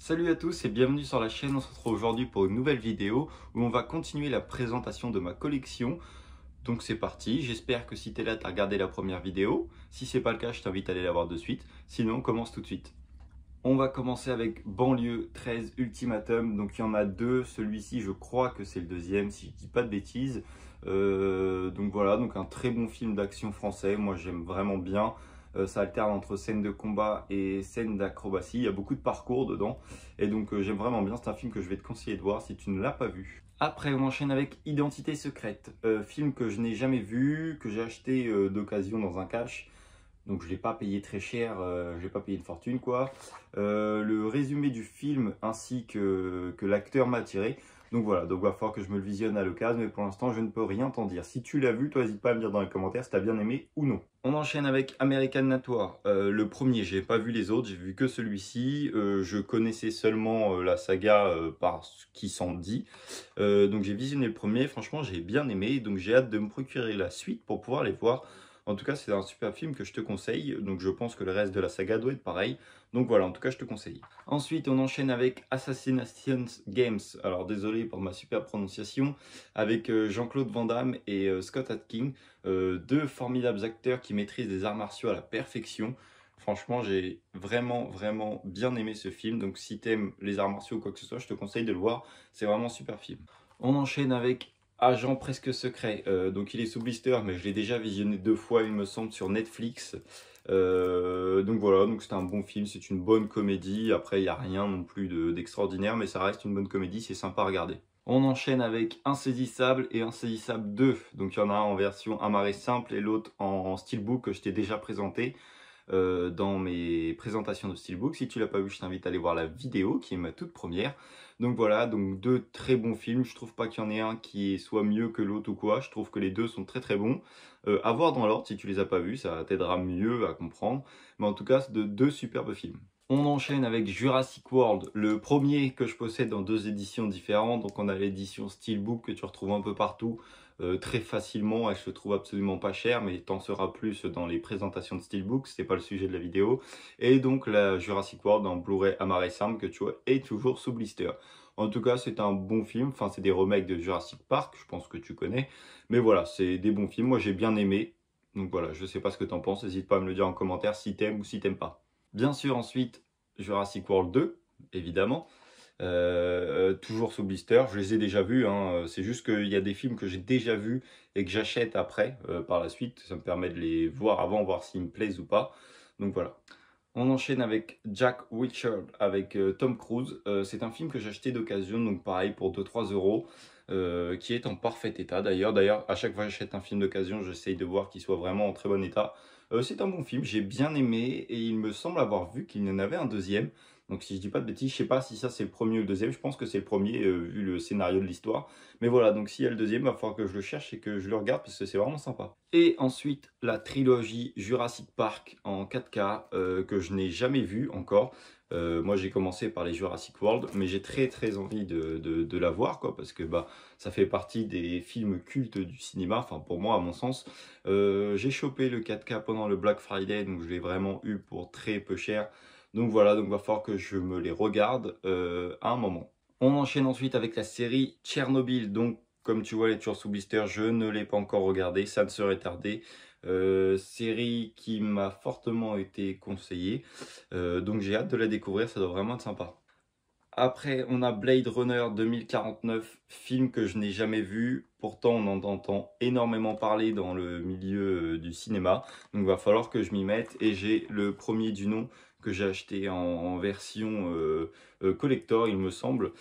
Salut à tous et bienvenue sur la chaîne, on se retrouve aujourd'hui pour une nouvelle vidéo où on va continuer la présentation de ma collection. Donc c'est parti, j'espère que si t'es là, tu as regardé la première vidéo. Si c'est pas le cas, je t'invite à aller la voir de suite. Sinon, on commence tout de suite. On va commencer avec Banlieue 13 Ultimatum. Donc il y en a deux. Celui-ci, je crois que c'est le deuxième, si je dis pas de bêtises. Euh, donc voilà, donc un très bon film d'action français. Moi, j'aime vraiment bien. Euh, ça alterne entre scènes de combat et scènes d'acrobatie. Il y a beaucoup de parcours dedans. Et donc euh, j'aime vraiment bien. C'est un film que je vais te conseiller de voir si tu ne l'as pas vu. Après, on enchaîne avec Identité secrète, euh, film que je n'ai jamais vu, que j'ai acheté d'occasion dans un cash. Donc je ne l'ai pas payé très cher, Je ne l'ai pas payé une fortune quoi. le résumé du film ainsi que, que l'acteur m'a tiré. Donc voilà, donc il va falloir que je me le visionne à l'occasion, mais pour l'instant, je ne peux rien t'en dire. Si tu l'as vu, toi, n'hésite pas à me dire dans les commentaires si t'as bien aimé ou non. On enchaîne avec American Natoire. Euh, le premier, j'ai pas vu les autres, j'ai vu que celui-ci. Euh, je connaissais seulement euh, la saga par ce qui s'en dit. donc j'ai visionné le premier, franchement, j'ai bien aimé, donc j'ai hâte de me procurer la suite pour pouvoir les voir en tout cas, c'est un super film que je te conseille. Donc, je pense que le reste de la saga doit être pareil. Donc voilà, en tout cas, je te conseille. Ensuite, on enchaîne avec Assassin's Games. Alors, désolé pour ma super prononciation. Avec euh, Jean-Claude Van Damme et euh, Scott Atkin. Euh, deux formidables acteurs qui maîtrisent les arts martiaux à la perfection. Franchement, j'ai vraiment, vraiment bien aimé ce film. Donc, si t'aimes les arts martiaux ou quoi que ce soit, je te conseille de le voir. C'est vraiment un super film. On enchaîne avec agent presque secret. Euh, donc il est sous blister, mais je l'ai déjà visionné deux fois, il me semble, sur Netflix. Euh, donc voilà, donc c'est un bon film, c'est une bonne comédie. Après, il n'y a rien non plus d'extraordinaire, mais ça reste une bonne comédie, c'est sympa à regarder. On enchaîne avec Insaisissable et Insaisissable 2. Donc il y en a un en version amarré simple et l'autre en steelbook que je t'ai déjà présenté. Euh, dans mes présentations de Steelbook. Si tu l'as pas vu, je t'invite à aller voir la vidéo qui est ma toute première. Donc voilà, donc deux très bons films. Je trouve pas qu'il y en ait un qui soit mieux que l'autre ou quoi. Je trouve que les deux sont très très bons. Euh, à voir dans l'ordre si tu les as pas vus, ça t'aidera mieux à comprendre. Mais en tout cas, c'est de deux superbes films. On enchaîne avec Jurassic World, le premier que je possède dans deux éditions différentes. Donc on a l'édition Steelbook que tu retrouves un peu partout euh, très facilement, elle se trouve absolument pas chère, mais t'en sera plus dans les présentations de Steelbook, c'est pas le sujet de la vidéo. Et donc la Jurassic World en Blu-ray Amare Sam que tu vois est toujours sous blister. En tout cas, c'est un bon film. Enfin, c'est des remakes de Jurassic Park, je pense que tu connais. Mais voilà, c'est des bons films. Moi, j'ai bien aimé. Donc voilà, je sais pas ce que t'en penses. N'hésite pas à me le dire en commentaire si t'aimes ou si t'aimes pas. Bien sûr, ensuite, Jurassic World 2, évidemment. Euh, euh, toujours sous blister. Je les ai déjà vus, hein. euh, c'est juste qu'il y a des films que j'ai déjà vus et que j'achète après, par la suite. Ça me permet de les voir avant, voir s'ils me plaisent ou pas. Donc voilà. On enchaîne avec Jack Witcher, avec Tom Cruise. c'est un film que j'ai acheté d'occasion, donc pareil pour 2-3 euros. qui est en parfait état d'ailleurs. D'ailleurs, à chaque fois que j'achète un film d'occasion, j'essaye de voir qu'il soit vraiment en très bon état. Euh, c'est un bon film, j'ai bien aimé et il me semble avoir vu qu'il y en avait un deuxième. Donc si je dis pas de bêtises, je sais pas si ça c'est le premier ou le deuxième, je pense que c'est le premier euh, vu le scénario de l'histoire. Mais voilà, donc s'il y a le deuxième, il va falloir que je le cherche et que je le regarde parce que c'est vraiment sympa. Et ensuite, la trilogie Jurassic Park en 4K euh, que je n'ai jamais vu encore. Euh, moi, j'ai commencé par les Jurassic World, mais j'ai très très envie de, de, la voir, quoi, parce que bah, ça fait partie des films cultes du cinéma, enfin pour moi, à mon sens. Euh, j'ai chopé le 4K pendant le Black Friday, donc je l'ai vraiment eu pour très peu cher. Donc voilà, donc va falloir que je me les regarde euh, à un moment. On enchaîne ensuite avec la série Tchernobyl, donc comme tu vois, les Tours sous blister, je ne l'ai pas encore regardé, ça ne serait tardé. Euh, série qui m'a fortement été conseillée. Euh, donc j'ai hâte de la découvrir, ça doit vraiment être sympa. Après, on a Blade Runner 2049, film que je n'ai jamais vu. Pourtant, on en entend énormément parler dans le milieu euh, du cinéma. Donc, il va falloir que je m'y mette. Et j'ai le premier du nom que j'ai acheté en, version euh, euh, collector, il me semble.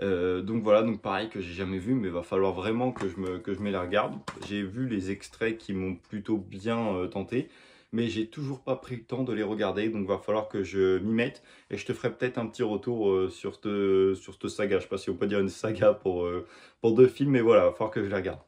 Euh, donc voilà, donc pareil que j'ai jamais vu, mais il va falloir vraiment que je me, que je la regarde. J'ai vu les extraits qui m'ont plutôt bien tenté, mais j'ai toujours pas pris le temps de les regarder, donc il va falloir que je m'y mette. Et je te ferai peut-être un petit retour sur cette sur saga. Je sais pas si on peut dire une saga pour, pour deux films, mais voilà, va falloir que je la regarde.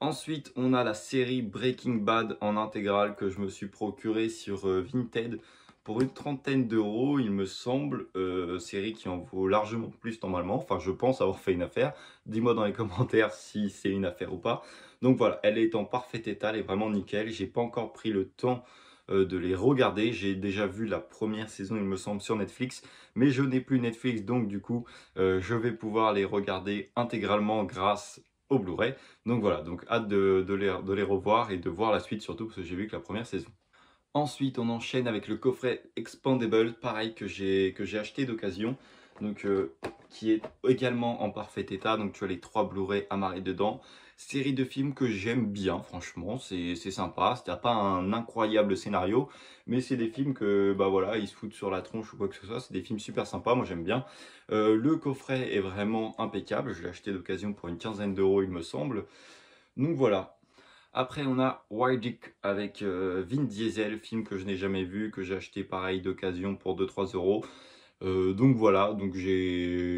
Ensuite, on a la série Breaking Bad en intégrale que je me suis procuré sur Vinted pour une trentaine d'euros, il me semble, euh, série qui en vaut largement plus normalement. Enfin, je pense avoir fait une affaire. Dis-moi dans les commentaires si c'est une affaire ou pas. Donc voilà, elle est en parfait état, elle est vraiment nickel. J'ai pas encore pris le temps euh, de les regarder. J'ai déjà vu la première saison, il me semble, sur Netflix, mais je n'ai plus Netflix, donc du coup, euh, je vais pouvoir les regarder intégralement grâce au Blu-ray. Donc voilà, donc hâte de, les, de les revoir et de voir la suite surtout, parce que j'ai vu que la première saison. Ensuite, on enchaîne avec le coffret Expandable, pareil que j'ai acheté d'occasion, donc euh, qui est également en parfait état. Donc tu as les trois Blu-ray amarrés dedans. Série de films que j'aime bien, franchement, c'est sympa. C'est pas un incroyable scénario, mais c'est des films que, bah voilà, ils se foutent sur la tronche ou quoi que ce soit. C'est des films super sympas, moi j'aime bien. Euh, le coffret est vraiment impeccable. Je l'ai acheté d'occasion pour une quinzaine d'euros, il me semble. Donc voilà, après, on a Wildick avec euh, Vin Diesel, film que je n'ai jamais vu, que j'ai acheté pareil d'occasion pour 2-3 euros. Euh, donc voilà, donc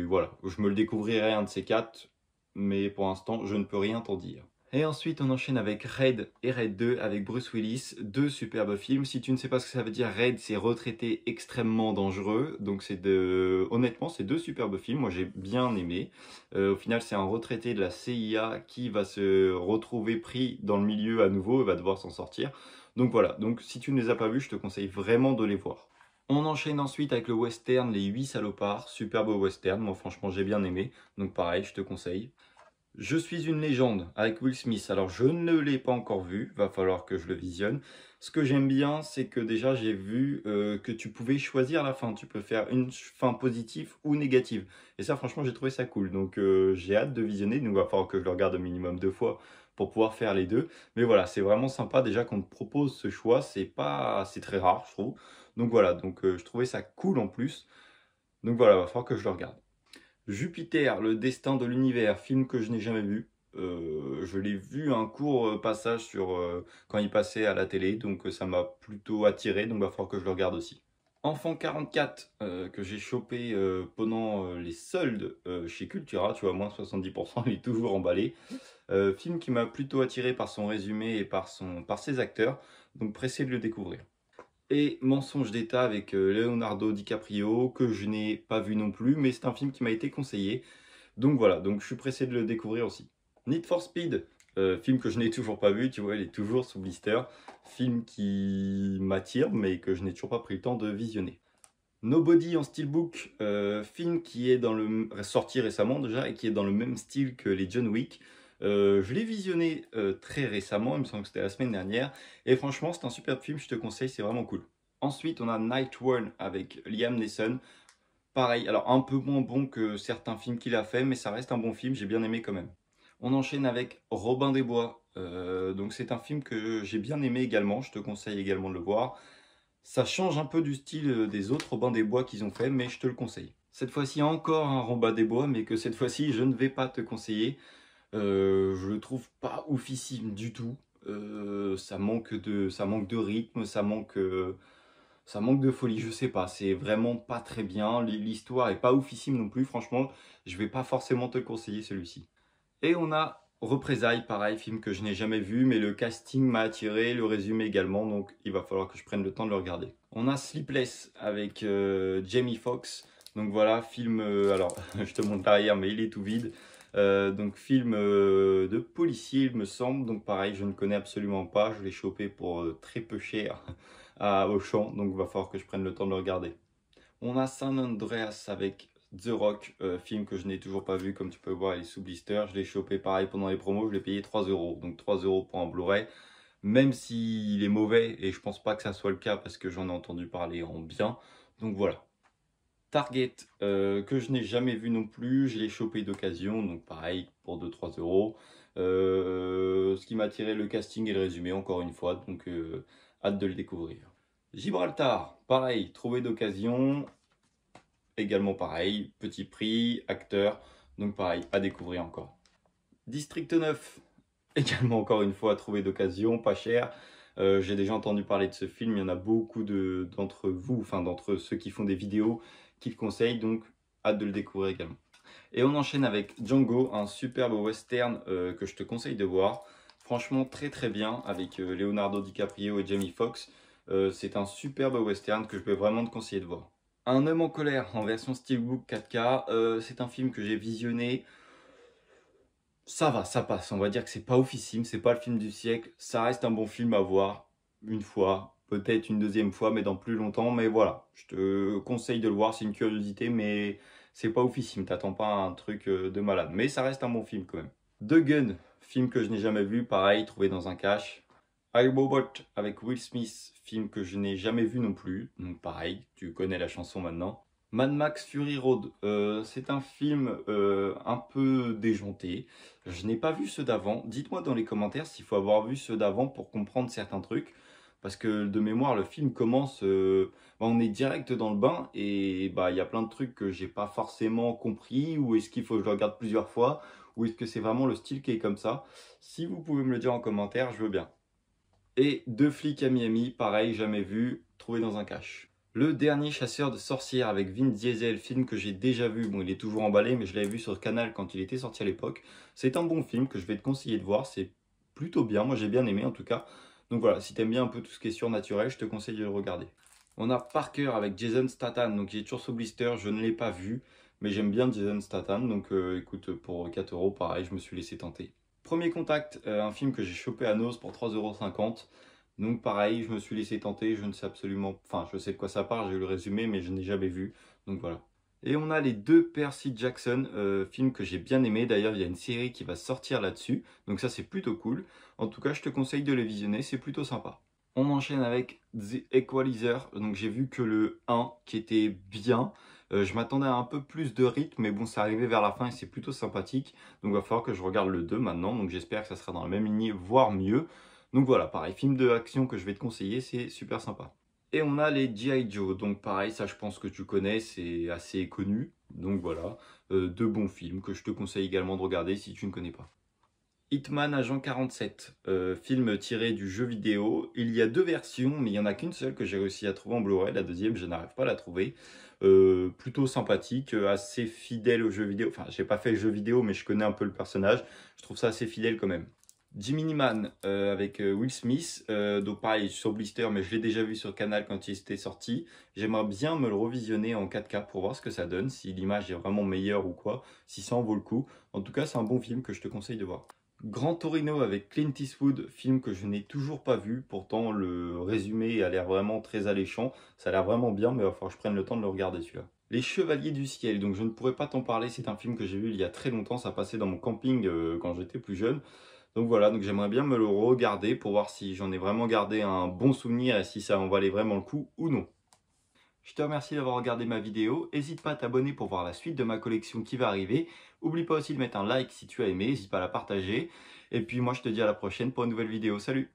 voilà, je me le découvrirai un de ces quatre, mais pour l'instant, je ne peux rien t'en dire. Et ensuite, on enchaîne avec Raid et Raid 2 avec Bruce Willis, deux superbes films. Si tu ne sais pas ce que ça veut dire, Raid, c'est retraité extrêmement dangereux. Donc, c'est de... honnêtement, c'est deux superbes films. Moi, j'ai bien aimé. Euh, au final, c'est un retraité de la CIA qui va se retrouver pris dans le milieu à nouveau et va devoir s'en sortir. Donc voilà. Donc, si tu ne les as pas vus, je te conseille vraiment de les voir. On enchaîne ensuite avec le western Les 8 salopards, superbe western, moi franchement j'ai bien aimé, donc pareil je te conseille. Je suis une légende avec Will Smith. Alors je ne l'ai pas encore vu, va falloir que je le visionne. Ce que j'aime bien, c'est que déjà j'ai vu euh, que tu pouvais choisir la fin. Tu peux faire une fin positive ou négative. Et ça franchement j'ai trouvé ça cool. Donc euh, j'ai hâte de visionner. il va falloir que je le regarde au minimum deux fois pour pouvoir faire les deux. Mais voilà, c'est vraiment sympa déjà qu'on te propose ce choix. C'est pas, c'est très rare je trouve. Donc voilà, donc euh, je trouvais ça cool en plus. Donc voilà, va falloir que je le regarde. Jupiter, le destin de l'univers, film que je n'ai jamais vu. Euh, je l'ai vu un court euh, passage sur euh, quand il passait à la télé, donc ça m'a plutôt attiré, donc il va falloir que je le regarde aussi. Enfant 44, que j'ai chopé pendant les soldes chez Cultura, tu vois, moins 70%, il est toujours emballé. film qui m'a plutôt attiré par son résumé et par, son, par ses acteurs, donc pressé de le découvrir et Mensonge d'État avec euh, Leonardo DiCaprio, que je n'ai pas vu non plus, mais c'est un film qui m'a été conseillé. Donc voilà, donc je suis pressé de le découvrir aussi. Need for Speed, euh, film que je n'ai toujours pas vu, tu vois, il est toujours sous blister. Film qui m'attire, mais que je n'ai toujours pas pris le temps de visionner. Nobody en steelbook, euh, film qui est dans le sorti récemment déjà et qui est dans le même style que les John Wick. Euh, je l'ai visionné euh, très récemment, il me semble que c'était la semaine dernière, et franchement c'est un super film, je te conseille, c'est vraiment cool. Ensuite on a Night One avec Liam Neeson, pareil, alors un peu moins bon que certains films qu'il a fait, mais ça reste un bon film, j'ai bien aimé quand même. On enchaîne avec Robin des Bois, euh, donc c'est un film que j'ai bien aimé également, je te conseille également de le voir. Ça change un peu du style des autres Robin des Bois qu'ils ont fait, mais je te le conseille. Cette fois-ci encore un Robin des Bois, mais que cette fois-ci je ne vais pas te conseiller. Euh, je le trouve pas oufissime du tout. Euh, ça, manque de, ça manque de rythme, ça manque, euh, ça manque de folie, je sais pas. C'est vraiment pas très bien. L'histoire est pas oufissime non plus. Franchement, je vais pas forcément te conseiller celui-ci. Et on a Représailles, pareil, film que je n'ai jamais vu, mais le casting m'a attiré, le résumé également, donc il va falloir que je prenne le temps de le regarder. On a Sleepless avec Jamie Foxx. Donc voilà, film... alors, je te montre derrière, mais il est tout vide. Euh, donc film euh, de policier, il me semble. Donc pareil, je ne connais absolument pas. Je l'ai chopé pour euh, très peu cher à Auchan. Donc va falloir que je prenne le temps de le regarder. On a San Andreas avec The Rock, film que je n'ai toujours pas vu. Comme tu peux voir, il est sous blister. Je l'ai chopé pareil pendant les promos. Je l'ai payé 3 euros. Donc 3 euros pour un Blu-ray. Même s'il est mauvais, et je pense pas que ça soit le cas parce que j'en ai entendu parler en bien. Donc voilà, Target, euh, que je n'ai jamais vu non plus, je l'ai chopé d'occasion, donc pareil, pour 2-3 euros. Euh, ce qui m'a attiré, le casting et le résumé, encore une fois, donc euh, hâte de le découvrir. Gibraltar, pareil, trouvé d'occasion, également pareil, petit prix, acteur, donc pareil, à découvrir encore. District 9, également encore une fois, trouvé d'occasion, pas cher. J'ai déjà entendu parler de ce film, il y en a beaucoup d'entre vous, enfin d'entre ceux qui font des vidéos qu'il conseille, donc hâte de le découvrir également. Et on enchaîne avec Django, un superbe western euh, que je te conseille de voir. Franchement, très très bien avec euh, Leonardo DiCaprio et Jamie Foxx. Euh, c'est un superbe western que je peux vraiment te conseiller de voir. Un homme en colère en version steelbook 4K, c'est un film que j'ai visionné. Ça va, ça passe. On va dire que c'est pas officieux, c'est pas le film du siècle. Ça reste un bon film à voir une fois, peut-être une deuxième fois, mais dans plus longtemps. Mais voilà, je te conseille de le voir, c'est une curiosité, mais c'est pas oufissime, t'attends pas un truc euh, de malade. Mais ça reste un bon film quand même. The Gun, film que je n'ai jamais vu, pareil, trouvé dans un cache. I avec Will Smith, film que je n'ai jamais vu non plus, donc pareil, tu connais la chanson maintenant. Mad Max Fury Road, euh, c'est un film euh, un peu déjanté. Je n'ai pas vu ceux d'avant. Dites-moi dans les commentaires s'il faut avoir vu ceux d'avant pour comprendre certains trucs. Parce que de mémoire, le film commence, euh, bah, on est direct dans le bain et bah il y a plein de trucs que j'ai pas forcément compris ou est-ce qu'il faut que je le regarde plusieurs fois ou est-ce que c'est vraiment le style qui est comme ça Si vous pouvez me le dire en commentaire, je veux bien. Et deux flics à Miami, pareil, jamais vu, trouvé dans un cache. Le dernier chasseur de sorcières avec Vin Diesel, film que j'ai déjà vu, bon il est toujours emballé mais je l'avais vu sur le canal quand il était sorti à l'époque. C'est un bon film que je vais te conseiller de voir, c'est plutôt bien, moi j'ai bien aimé en tout cas. Donc voilà, si t'aimes bien un peu tout ce qui est surnaturel, je te conseille de le regarder. On a Parker avec Jason Statham, donc il est toujours sous blister, je ne l'ai pas vu, mais j'aime bien Jason Statham, donc euh, écoute, pour 4 euros, pareil, je me suis laissé tenter. Premier Contact, euh, un film que j'ai chopé à nos pour 3,50€. Donc pareil, je me suis laissé tenter, je ne sais absolument... Enfin, je sais de quoi ça parle, j'ai eu le résumé, mais je n'ai jamais vu. Donc voilà. Et on a les deux Percy Jackson, euh, film que j'ai bien aimé. D'ailleurs, il y a une série qui va sortir là-dessus. Donc ça, c'est plutôt cool. En tout cas, je te conseille de les visionner. C'est plutôt sympa. On enchaîne avec The Equalizer. Donc j'ai vu que le 1 qui était bien. Euh, je m'attendais à un peu plus de rythme, mais bon, ça arrivait vers la fin et c'est plutôt sympathique. Donc il va falloir que je regarde le 2 maintenant. Donc j'espère que ça sera dans la même lignée, voire mieux. Donc voilà, pareil, film de action que je vais te conseiller, c'est super sympa. Et on a les G.I. Joe, donc pareil, ça je pense que tu connais, c'est assez connu. Donc voilà, euh, deux bons films que je te conseille également de regarder si tu ne connais pas. Hitman Agent 47, euh, film tiré du jeu vidéo. Il y a deux versions, mais il n'y en a qu'une seule que j'ai réussi à trouver en Blu-ray. La deuxième, je n'arrive pas à la trouver. Euh, plutôt sympathique, assez fidèle au jeu vidéo. Enfin, j'ai pas fait le jeu vidéo, mais je connais un peu le personnage. Je trouve ça assez fidèle quand même. Jimmy Man euh, avec euh, Will Smith, euh, donc pareil sur Blister, mais je l'ai déjà vu sur le Canal quand il était sorti. J'aimerais bien me le revisionner en 4K pour voir ce que ça donne, si l'image est vraiment meilleure ou quoi, si ça en vaut le coup. En tout cas, c'est un bon film que je te conseille de voir. Grand Torino avec Clint Eastwood, film que je n'ai toujours pas vu, pourtant le résumé a l'air vraiment très alléchant, ça a l'air vraiment bien, mais il va falloir que je prenne le temps de le regarder celui-là. Les Chevaliers du Ciel, donc je ne pourrais pas t'en parler, c'est un film que j'ai vu il y a très longtemps, ça passait dans mon camping quand j'étais plus jeune. Donc voilà, donc j'aimerais bien me le regarder pour voir si j'en ai vraiment gardé un bon souvenir et si ça en valait vraiment le coup ou non. Je te remercie d'avoir regardé ma vidéo, n'hésite pas à t'abonner pour voir la suite de ma collection qui va arriver. Oublie pas aussi de mettre un like si tu as aimé, n'hésite pas à la partager. Et puis moi je te dis à la prochaine pour une nouvelle vidéo, salut